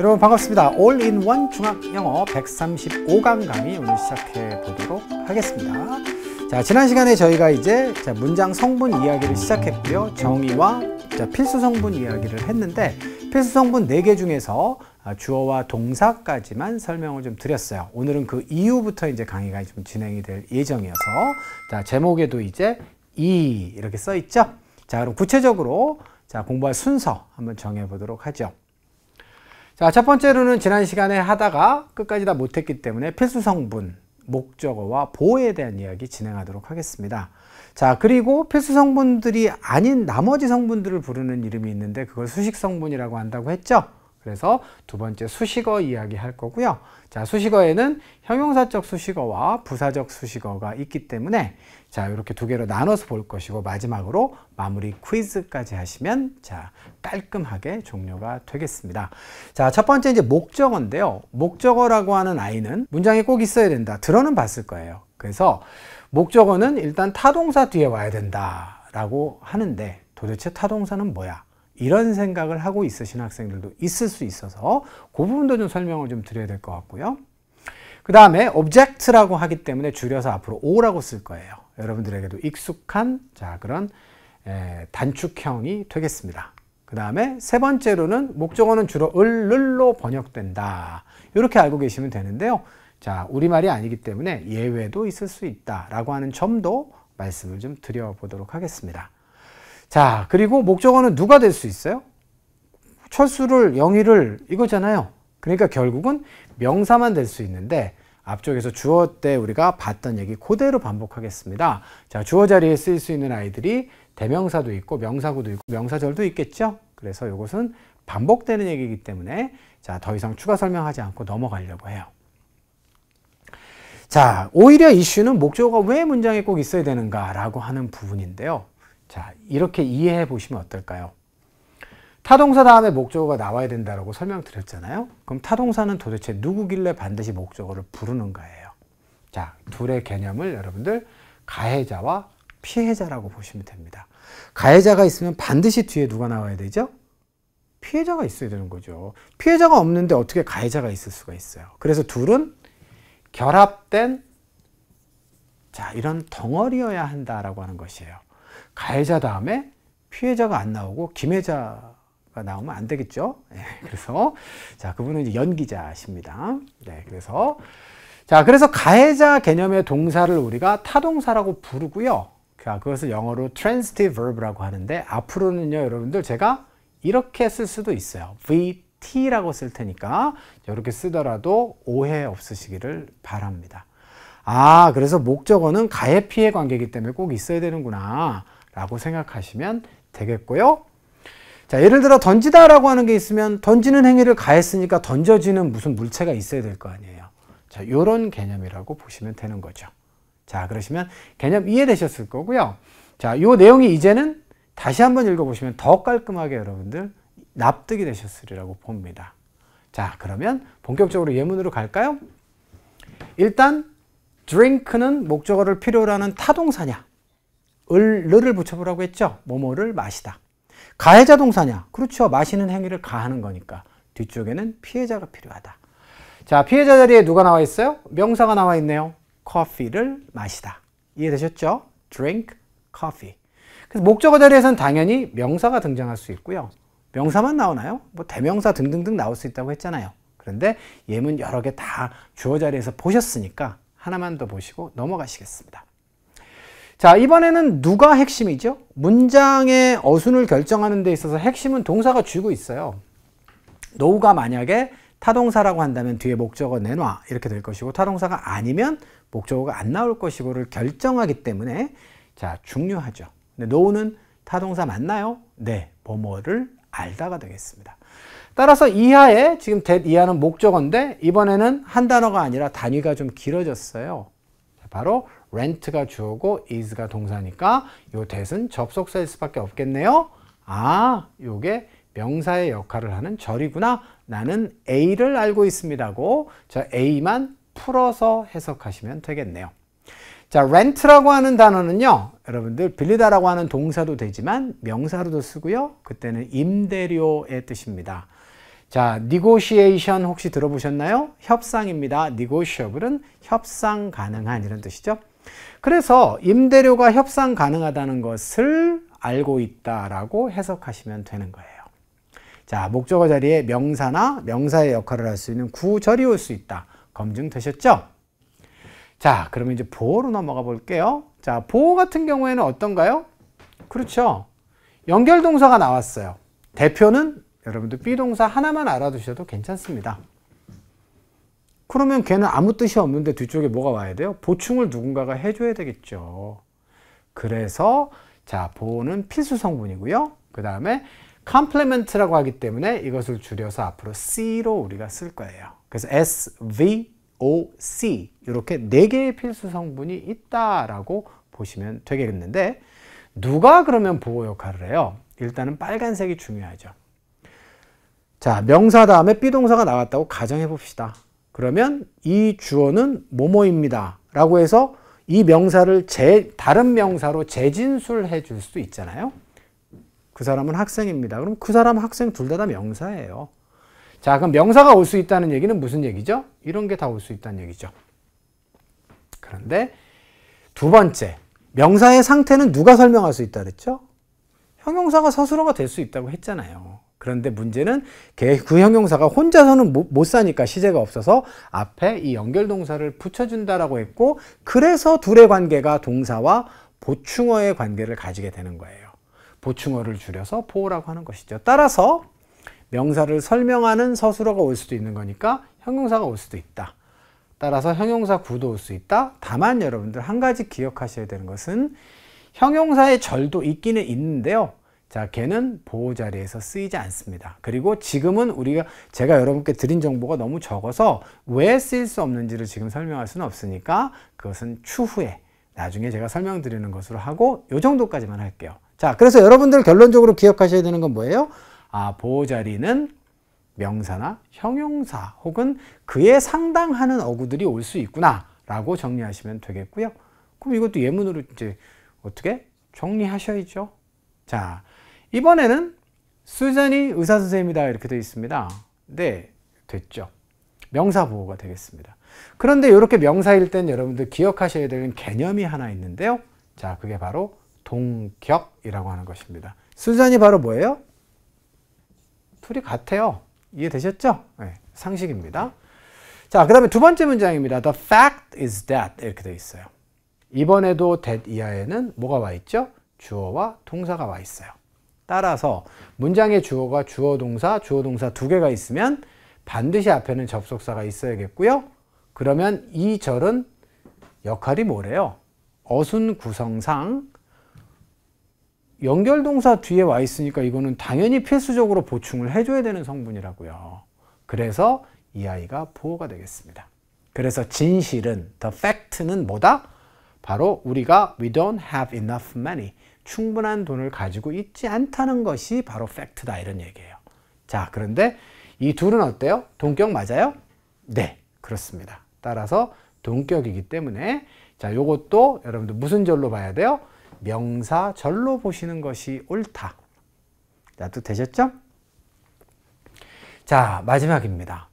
여러분 반갑습니다. 올인원 중학영어 135강 강의 오늘 시작해 보도록 하겠습니다. 자 지난 시간에 저희가 이제 자, 문장 성분 이야기를 시작했고요. 정의와 자, 필수 성분 이야기를 했는데 필수 성분 4개 중에서 아, 주어와 동사까지만 설명을 좀 드렸어요. 오늘은 그 이후부터 이제 강의가 좀 진행이 될 예정이어서 자 제목에도 이제 이 이렇게 써 있죠. 자 그럼 구체적으로 자 공부할 순서 한번 정해 보도록 하죠. 자, 첫 번째로는 지난 시간에 하다가 끝까지 다 못했기 때문에 필수 성분, 목적어와 보호에 대한 이야기 진행하도록 하겠습니다. 자, 그리고 필수 성분들이 아닌 나머지 성분들을 부르는 이름이 있는데 그걸 수식 성분이라고 한다고 했죠? 그래서 두 번째 수식어 이야기 할 거고요. 자, 수식어에는 형용사적 수식어와 부사적 수식어가 있기 때문에 자, 이렇게 두 개로 나눠서 볼 것이고 마지막으로 마무리 퀴즈까지 하시면 자, 깔끔하게 종료가 되겠습니다. 자, 첫 번째 이제 목적어인데요. 목적어라고 하는 아이는 문장에 꼭 있어야 된다. 들어는 봤을 거예요. 그래서 목적어는 일단 타동사 뒤에 와야 된다. 라고 하는데 도대체 타동사는 뭐야? 이런 생각을 하고 있으신 학생들도 있을 수 있어서 그 부분도 좀 설명을 좀 드려야 될 것 같고요. 그 다음에 object라고 하기 때문에 줄여서 앞으로 O라고 쓸 거예요. 여러분들에게도 익숙한 자 그런 에, 단축형이 되겠습니다. 그 다음에 세 번째로는 목적어는 주로 을, 를로 번역된다. 이렇게 알고 계시면 되는데요. 자, 우리말이 아니기 때문에 예외도 있을 수 있다라고 하는 점도 말씀을 좀 드려보도록 하겠습니다. 자, 그리고 목적어는 누가 될 수 있어요? 철수를, 영희를 이거잖아요. 그러니까 결국은 명사만 될 수 있는데 앞쪽에서 주어 때 우리가 봤던 얘기 그대로 반복하겠습니다. 자, 주어 자리에 쓰일 수 있는 아이들이 대명사도 있고 명사구도 있고 명사절도 있겠죠? 그래서 이것은 반복되는 얘기이기 때문에 자, 더 이상 추가 설명하지 않고 넘어가려고 해요. 자, 오히려 이슈는 목적어가 왜 문장에 꼭 있어야 되는가라고 하는 부분인데요. 자, 이렇게 이해해 보시면 어떨까요? 타동사 다음에 목적어가 나와야 된다고 설명드렸잖아요. 그럼 타동사는 도대체 누구길래 반드시 목적어를 부르는가예요. 자, 둘의 개념을 여러분들 가해자와 피해자라고 보시면 됩니다. 가해자가 있으면 반드시 뒤에 누가 나와야 되죠? 피해자가 있어야 되는 거죠. 피해자가 없는데 어떻게 가해자가 있을 수가 있어요. 그래서 둘은 결합된 자 이런 덩어리여야 한다라고 하는 것이에요. 가해자 다음에 피해자가 안 나오고 김해자가 나오면 안 되겠죠. 네, 그래서 자 그분은 연기자십니다. 네, 그래서 자 그래서 가해자 개념의 동사를 우리가 타동사라고 부르고요. 그것을 영어로 transitive verb라고 하는데 앞으로는요 여러분들 제가 이렇게 쓸 수도 있어요. VT라고 쓸 테니까 이렇게 쓰더라도 오해 없으시기를 바랍니다. 아 그래서 목적어는 가해 피해 관계이기 때문에 꼭 있어야 되는구나. 라고 생각하시면 되겠고요. 자, 예를 들어 던지다 라고 하는 게 있으면 던지는 행위를 가했으니까 던져지는 무슨 물체가 있어야 될 거 아니에요. 자, 요런 개념이라고 보시면 되는 거죠. 자, 그러시면 개념 이해되셨을 거고요. 자, 요 내용이 이제는 다시 한번 읽어보시면 더 깔끔하게 여러분들 납득이 되셨으리라고 봅니다. 자, 그러면 본격적으로 예문으로 갈까요? 일단 drink는 목적어를 필요로 하는 타동사냐? 을, 를 붙여보라고 했죠. 뭐뭐를 마시다. 가해자 동사냐? 그렇죠. 마시는 행위를 가하는 거니까. 뒤쪽에는 피해자가 필요하다. 자, 피해자 자리에 누가 나와 있어요? 명사가 나와 있네요. 커피를 마시다. 이해되셨죠? drink coffee. 그래서 목적어 자리에서는 당연히 명사가 등장할 수 있고요. 명사만 나오나요? 뭐 대명사 등등등 나올 수 있다고 했잖아요. 그런데 예문 여러 개 다 주어 자리에서 보셨으니까 하나만 더 보시고 넘어가시겠습니다. 자, 이번에는 누가 핵심이죠? 문장의 어순을 결정하는 데 있어서 핵심은 동사가 쥐고 있어요. 노우가 만약에 타동사라고 한다면 뒤에 목적어 내놔 이렇게 될 것이고 타동사가 아니면 목적어가 안 나올 것이고를 결정하기 때문에 자 중요하죠. 근데 노우는 타동사 맞나요? 네, 뭐뭐를 알다가 되겠습니다. 따라서 이하에 지금 t 이하는 목적어인데 이번에는 한 단어가 아니라 단위가 좀 길어졌어요. 바로 rent가 주어고 is가 동사니까 요 that은 접속사일 수밖에 없겠네요. 아, 요게 명사의 역할을 하는 절이구나. 나는 A를 알고 있습니다고 저 A만 풀어서 해석하시면 되겠네요. 자, rent라고 하는 단어는요. 여러분들 빌리다라고 하는 동사도 되지만 명사로도 쓰고요. 그때는 임대료의 뜻입니다. 자, negotiation 혹시 들어보셨나요? 협상입니다. negotiable은 협상 가능한 이런 뜻이죠. 그래서 임대료가 협상 가능하다는 것을 알고 있다라고 해석하시면 되는 거예요. 자, 목적어 자리에 명사나 명사의 역할을 할 수 있는 구절이 올 수 있다. 검증되셨죠? 자, 그러면 이제 보어로 넘어가 볼게요. 자, 보호 같은 경우에는 어떤가요? 그렇죠. 연결동사가 나왔어요. 대표는 여러분들 비동사 하나만 알아두셔도 괜찮습니다. 그러면 걔는 아무 뜻이 없는데 뒤쪽에 뭐가 와야 돼요? 보충을 누군가가 해줘야 되겠죠. 그래서 자 보는 필수 성분이고요. 그 다음에 complement라고 하기 때문에 이것을 줄여서 앞으로 C로 우리가 쓸 거예요. 그래서 S, V, O, C 이렇게 네 개의 필수 성분이 있다라고 보시면 되겠는데 누가 그러면 보호 역할을 해요? 일단은 빨간색이 중요하죠. 자, 명사 다음에 b 동사가 나왔다고 가정해 봅시다. 그러면 이 주어는 모모입니다. 라고 해서 이 명사를 제, 다른 명사로 재진술해 줄수 있잖아요. 그 사람은 학생입니다. 그럼 그 사람 학생 둘다다 명사예요. 자, 그럼 명사가 올 수 있다는 얘기는 무슨 얘기죠? 이런 게 다 올 수 있다는 얘기죠. 그런데 두 번째, 명사의 상태는 누가 설명할 수 있다 그랬죠? 형용사가 서술어가 될 수 있다고 했잖아요. 그런데 문제는 그 형용사가 혼자서는 못, 사니까 시제가 없어서 앞에 이 연결동사를 붙여준다라고 했고 그래서 둘의 관계가 동사와 보충어의 관계를 가지게 되는 거예요. 보충어를 줄여서 보호라고 하는 것이죠. 따라서 명사를 설명하는 서술어가 올 수도 있는 거니까 형용사가 올 수도 있다. 따라서 형용사 구도 올 수 있다. 다만 여러분들 한 가지 기억하셔야 되는 것은 형용사의 절도 있기는 있는데요. 자, 걔는 보호 자리에서 쓰이지 않습니다. 그리고 지금은 우리가 제가 여러분께 드린 정보가 너무 적어서 왜 쓰일 수 없는지를 지금 설명할 수는 없으니까 그것은 추후에 나중에 제가 설명드리는 것으로 하고 요 정도까지만 할게요. 자, 그래서 여러분들 결론적으로 기억하셔야 되는 건 뭐예요? 아, 보호 자리는 명사나 형용사 혹은 그에 상당하는 어구들이 올 수 있구나라고 정리하시면 되겠고요. 그럼 이것도 예문으로 이제 어떻게 정리하셔야죠. 자, 이번에는 수잔이 의사선생님이다 이렇게 되어 있습니다. 네, 됐죠. 명사 보호가 되겠습니다. 그런데 이렇게 명사일 땐 여러분들 기억하셔야 되는 개념이 하나 있는데요. 자, 그게 바로 동격이라고 하는 것입니다. 수잔이 바로 뭐예요? 둘이 같아요. 이해되셨죠? 네, 상식입니다. 자, 그 다음에 두 번째 문장입니다. The fact is that 이렇게 되어 있어요. 이번에도 that 이하에는 뭐가 와 있죠? 주어와 동사가 와 있어요. 따라서 문장의 주어가 주어 동사, 주어 동사 두 개가 있으면 반드시 앞에는 접속사가 있어야겠고요. 그러면 이 절은 역할이 뭐래요? 어순 구성상 연결동사 뒤에 와 있으니까 이거는 당연히 필수적으로 보충을 해줘야 되는 성분이라고요. 그래서 이 아이가 보호가 되겠습니다. 그래서 진실은, the fact는 뭐다? 바로 우리가 we don't have enough money. 충분한 돈을 가지고 있지 않다는 것이 바로 팩트다 이런 얘기예요. 자 그런데 이 둘은 어때요? 동격 맞아요? 네 그렇습니다. 따라서 동격이기 때문에 자 요것도 여러분들 무슨 절로 봐야 돼요? 명사절로 보시는 것이 옳다. 자또 되셨죠? 자 마지막입니다.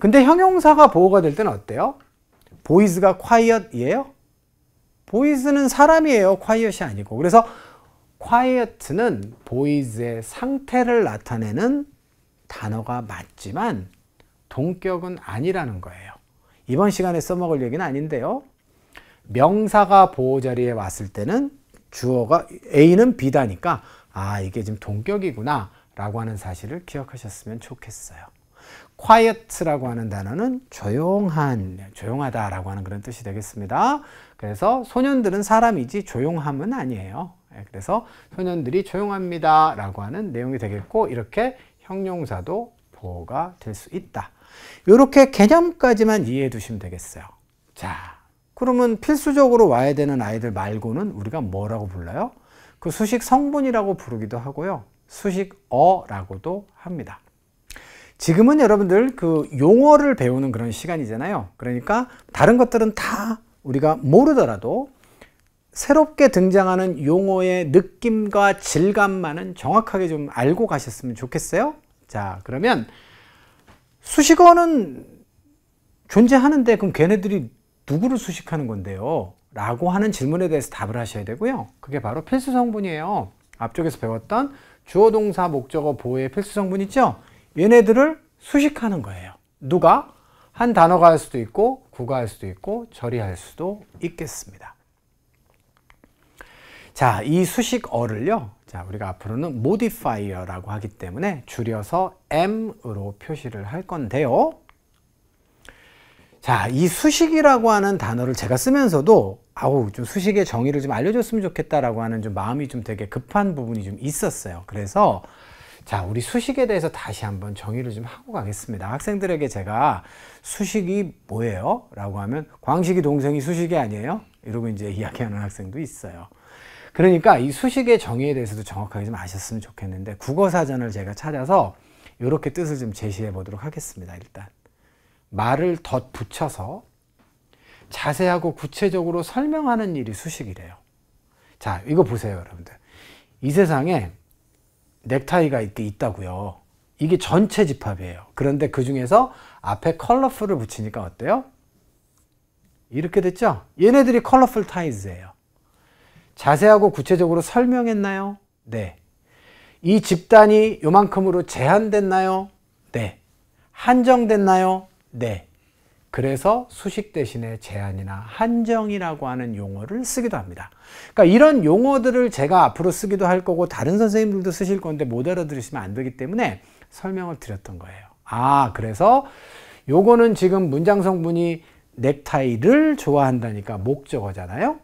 근데 형용사가 보호가 될 때는 어때요? 보이즈가 quiet이에요? 보이즈는 사람이에요. quiet이 아니고. 그래서 quiet는 보이즈의 상태를 나타내는 단어가 맞지만 동격은 아니라는 거예요. 이번 시간에 써먹을 얘기는 아닌데요. 명사가 보호자리에 왔을 때는 주어가 A는 B다니까 아 이게 지금 동격이구나 라고 하는 사실을 기억하셨으면 좋겠어요. quiet라고 하는 단어는 조용한, 조용하다라고 하는 그런 뜻이 되겠습니다. 그래서 소년들은 사람이지 조용함은 아니에요. 예, 그래서 소년들이 조용합니다 라고 하는 내용이 되겠고 이렇게 형용사도 보호가 될 수 있다. 이렇게 개념까지만 이해해 두시면 되겠어요. 자, 그러면 필수적으로 와야 되는 아이들 말고는 우리가 뭐라고 불러요? 그 수식 성분이라고 부르기도 하고요. 수식 어라고도 합니다. 지금은 여러분들 그 용어를 배우는 그런 시간이잖아요. 그러니까 다른 것들은 다 우리가 모르더라도 새롭게 등장하는 용어의 느낌과 질감만은 정확하게 좀 알고 가셨으면 좋겠어요. 자, 그러면 수식어는 존재하는데 그럼 걔네들이 누구를 수식하는 건데요? 라고 하는 질문에 대해서 답을 하셔야 되고요. 그게 바로 필수 성분이에요. 앞쪽에서 배웠던 주어 동사 목적어 보호의 필수 성분 있죠? 얘네들을 수식하는 거예요. 누가? 한 단어가 할 수도 있고 구가 할 수도 있고 절이 할 수도 있겠습니다. 자, 이 수식어를요. 자, 우리가 앞으로는 modifier라고 하기 때문에 줄여서 m으로 표시를 할 건데요. 자, 이 수식이라고 하는 단어를 제가 쓰면서도 아우, 좀 수식의 정의를 좀 알려줬으면 좋겠다라고 하는 좀 마음이 좀 되게 급한 부분이 좀 있었어요. 그래서 자, 우리 수식에 대해서 다시 한번 정의를 좀 하고 가겠습니다. 학생들에게 제가 수식이 뭐예요? 라고 하면 광식이 동생이 수식이 아니에요? 이러고 이제 이야기하는 학생도 있어요. 그러니까 이 수식의 정의에 대해서도 정확하게 좀 아셨으면 좋겠는데 국어사전을 제가 찾아서 이렇게 뜻을 좀 제시해 보도록 하겠습니다. 일단 말을 덧붙여서 자세하고 구체적으로 설명하는 일이 수식이래요. 자, 이거 보세요, 여러분들. 이 세상에 넥타이가 있다고요. 이게 전체 집합이에요. 그런데 그 중에서 앞에 컬러풀을 붙이니까 어때요? 이렇게 됐죠? 얘네들이 컬러풀 타이즈예요. 자세하고 구체적으로 설명했나요? 네. 이 집단이 요만큼으로 제한됐나요? 네. 한정됐나요? 네. 그래서 수식 대신에 제한이나 한정이라고 하는 용어를 쓰기도 합니다. 그러니까 이런 용어들을 제가 앞으로 쓰기도 할 거고 다른 선생님들도 쓰실 건데 못 알아들으시면 안 되기 때문에 설명을 드렸던 거예요. 아, 그래서 요거는 지금 문장 성분이 넥타이를 좋아한다니까 목적어잖아요.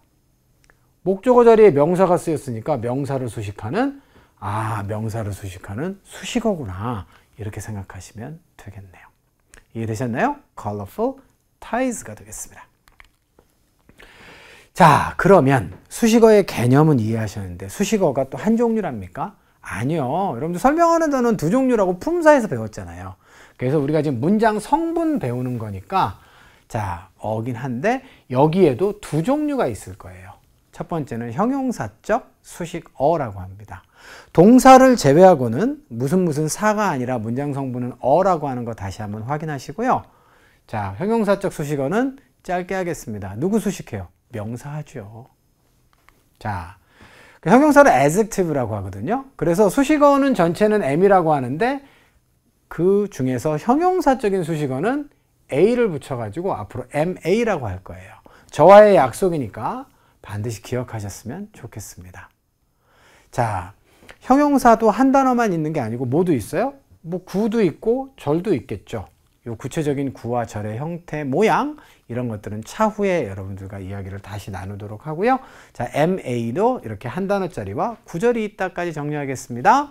목적어 자리에 명사가 쓰였으니까 명사를 수식하는 아 명사를 수식하는 수식어구나 이렇게 생각하시면 되겠네요. 이해되셨나요? colorful ties가 되겠습니다. 자 그러면 수식어의 개념은 이해하셨는데 수식어가 또 한 종류랍니까? 아니요. 여러분들 설명하는 단어는 두 종류라고 품사에서 배웠잖아요. 그래서 우리가 지금 문장 성분 배우는 거니까 자 어긴 한데 여기에도 두 종류가 있을 거예요. 첫 번째는 형용사적 수식어라고 합니다. 동사를 제외하고는 무슨 무슨 사가 아니라 문장 성분은 어라고 하는 거 다시 한번 확인하시고요. 자, 형용사적 수식어는 짧게 하겠습니다. 누구 수식해요? 명사하죠. 자, 그 형용사를 adjective라고 하거든요. 그래서 수식어는 전체는 m이라고 하는데 그 중에서 형용사적인 수식어는 a를 붙여가지고 앞으로 ma라고 할 거예요. 저와의 약속이니까 반드시 기억하셨으면 좋겠습니다. 자, 형용사도 한 단어만 있는 게 아니고 뭐도 있어요? 뭐 구도 있고 절도 있겠죠. 요 구체적인 구와 절의 형태, 모양 이런 것들은 차후에 여러분들과 이야기를 다시 나누도록 하고요. 자, MA도 이렇게 한 단어짜리와 구절이 있다까지 정리하겠습니다.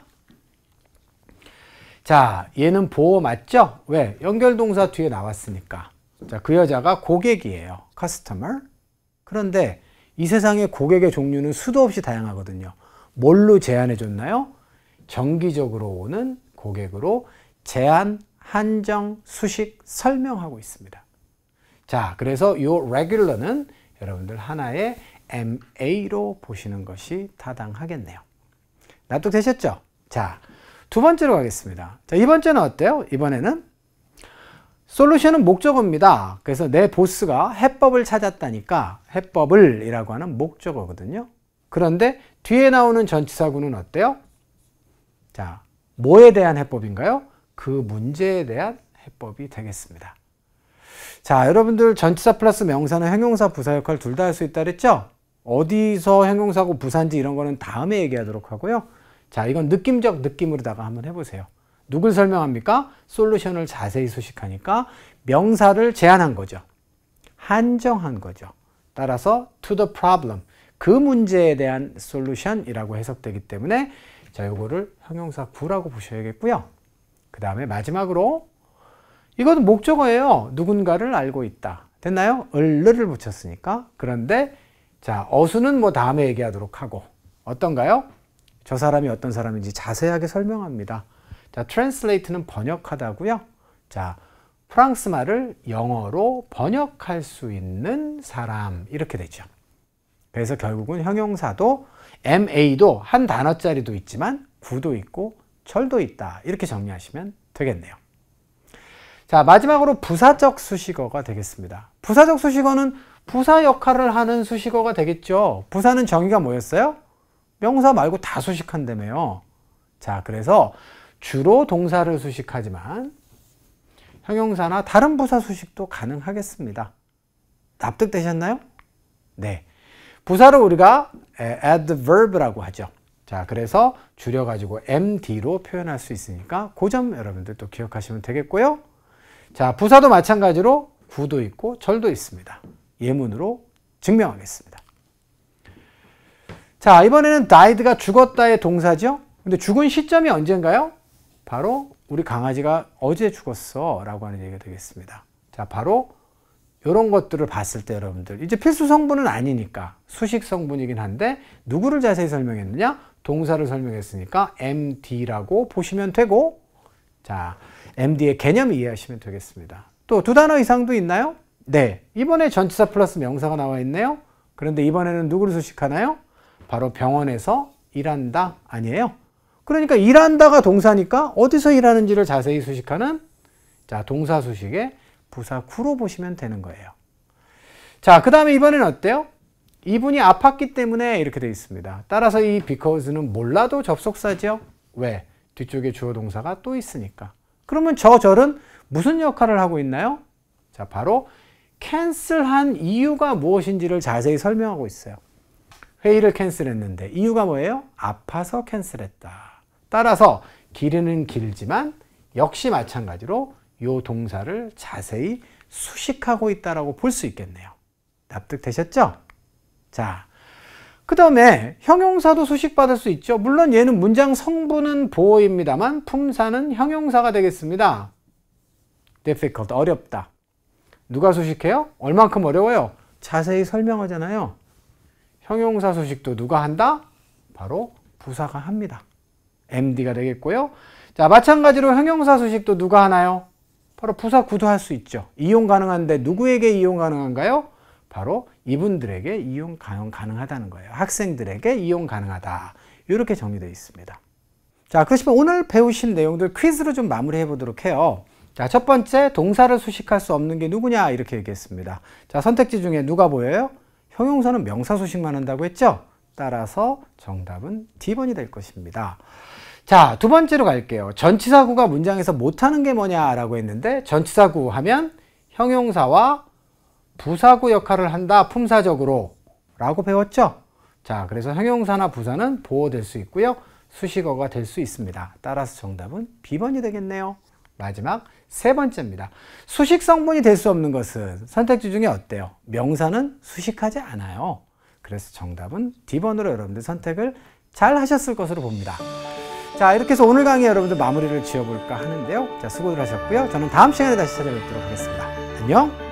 자, 얘는 보호 맞죠? 왜? 연결동사 뒤에 나왔으니까. 자, 그 여자가 고객이에요. customer. 그런데 이 세상의 고객의 종류는 수도 없이 다양하거든요. 뭘로 제한해 줬나요? 정기적으로 오는 고객으로 제한, 한정, 수식 설명하고 있습니다. 자, 그래서 이 regular는 여러분들 하나의 MA로 보시는 것이 타당하겠네요. 납득되셨죠? 자, 두 번째로 가겠습니다. 자, 이번 주는 어때요? 이번에는 솔루션은 목적어입니다. 그래서 내 보스가 해법을 찾았다니까 해법을 이라고 하는 목적어거든요. 그런데 뒤에 나오는 전치사구는 어때요? 자, 뭐에 대한 해법인가요? 그 문제에 대한 해법이 되겠습니다. 자, 여러분들 전치사 플러스 명사는 형용사, 부사 역할 둘 다 할 수 있다 그랬죠? 어디서 형용사고 부사인지 이런 거는 다음에 얘기하도록 하고요. 자, 이건 느낌적 느낌으로다가 한번 해보세요. 누굴 설명합니까? 솔루션을 자세히 수식하니까 명사를 제안한 거죠. 한정한 거죠. 따라서 to the problem, 그 문제에 대한 솔루션이라고 해석되기 때문에 자, 요거를 형용사 구라고 보셔야겠고요. 그 다음에 마지막으로 이건 목적어예요. 누군가를 알고 있다. 됐나요? 을르를 붙였으니까. 그런데 자 어수는 뭐 다음에 얘기하도록 하고 어떤가요? 저 사람이 어떤 사람인지 자세하게 설명합니다. 자, translate는 번역하다고요. 자, 프랑스 말을 영어로 번역할 수 있는 사람 이렇게 되죠. 그래서 결국은 형용사도 MA도 한 단어짜리도 있지만 구도 있고 철도 있다 이렇게 정리하시면 되겠네요. 자 마지막으로 부사적 수식어가 되겠습니다. 부사적 수식어는 부사 역할을 하는 수식어가 되겠죠. 부사는 정의가 뭐였어요? 명사 말고 다 수식한다며요. 자 그래서 주로 동사를 수식하지만 형용사나 다른 부사 수식도 가능하겠습니다. 납득되셨나요? 네. 부사를 우리가 adverb라고 하죠. 자, 그래서 줄여가지고 MD로 표현할 수 있으니까 그 점 여러분들 또 기억하시면 되겠고요. 자, 부사도 마찬가지로 구도 있고 절도 있습니다. 예문으로 증명하겠습니다. 자, 이번에는 died가 죽었다의 동사죠. 근데 죽은 시점이 언젠가요? 바로 우리 강아지가 어제 죽었어 라고 하는 얘기가 되겠습니다. 자, 바로 이런 것들을 봤을 때 여러분들 이제 필수 성분은 아니니까 수식 성분이긴 한데 누구를 자세히 설명했느냐? 동사를 설명했으니까 MD라고 보시면 되고 자 MD의 개념 이해하시면 되겠습니다. 또 두 단어 이상도 있나요? 네 이번에 전치사 플러스 명사가 나와 있네요. 그런데 이번에는 누구를 수식하나요? 바로 병원에서 일한다 아니에요? 그러니까 일한다가 동사니까 어디서 일하는지를 자세히 수식하는 자 동사 수식의 부사 구로 보시면 되는 거예요. 자, 그 다음에 이번엔 어때요? 이분이 아팠기 때문에 이렇게 되어 있습니다. 따라서 이 because는 몰라도 접속사죠. 왜? 뒤쪽에 주어 동사가 또 있으니까. 그러면 저 절은 무슨 역할을 하고 있나요? 자, 바로 캔슬한 이유가 무엇인지를 자세히 설명하고 있어요. 회의를 캔슬했는데 이유가 뭐예요? 아파서 캔슬했다. 따라서 길이는 길지만 역시 마찬가지로 요 동사를 자세히 수식하고 있다라고 볼 수 있겠네요. 납득되셨죠? 자, 그 다음에 형용사도 수식받을 수 있죠. 물론 얘는 문장 성분은 보호입니다만 품사는 형용사가 되겠습니다. difficult, 어렵다. 누가 수식해요? 얼만큼 어려워요? 자세히 설명하잖아요. 형용사 수식도 누가 한다? 바로 부사가 합니다. MD가 되겠고요. 자, 마찬가지로 형용사 수식도 누가 하나요? 바로 부사 구도 할 수 있죠. 이용 가능한데 누구에게 이용 가능한가요? 바로 이분들에게 이용 가능하다는 가능 거예요. 학생들에게 이용 가능하다. 이렇게 정리되어 있습니다. 자, 그렇시면 오늘 배우신 내용들 퀴즈로 좀 마무리해 보도록 해요. 자, 첫 번째 동사를 수식할 수 없는 게 누구냐 이렇게 얘기했습니다. 자, 선택지 중에 누가 보여요? 형용사는 명사 수식만 한다고 했죠? 따라서 정답은 D번이 될 것입니다. 자, 두 번째로 갈게요. 전치사구가 문장에서 못하는 게 뭐냐라고 했는데 전치사구 하면 형용사와 부사구 역할을 한다, 품사적으로 라고 배웠죠? 자, 그래서 형용사나 부사는 보호될 수 있고요. 수식어가 될 수 있습니다. 따라서 정답은 B번이 되겠네요. 마지막 세 번째입니다. 수식 성분이 될 수 없는 것은 선택지 중에 어때요? 명사는 수식하지 않아요. 그래서 정답은 D번으로 여러분들 선택을 잘 하셨을 것으로 봅니다. 자 이렇게 해서 오늘 강의 여러분들 마무리를 지어볼까 하는데요. 자 수고들 하셨고요. 저는 다음 시간에 다시 찾아뵙도록 하겠습니다. 안녕.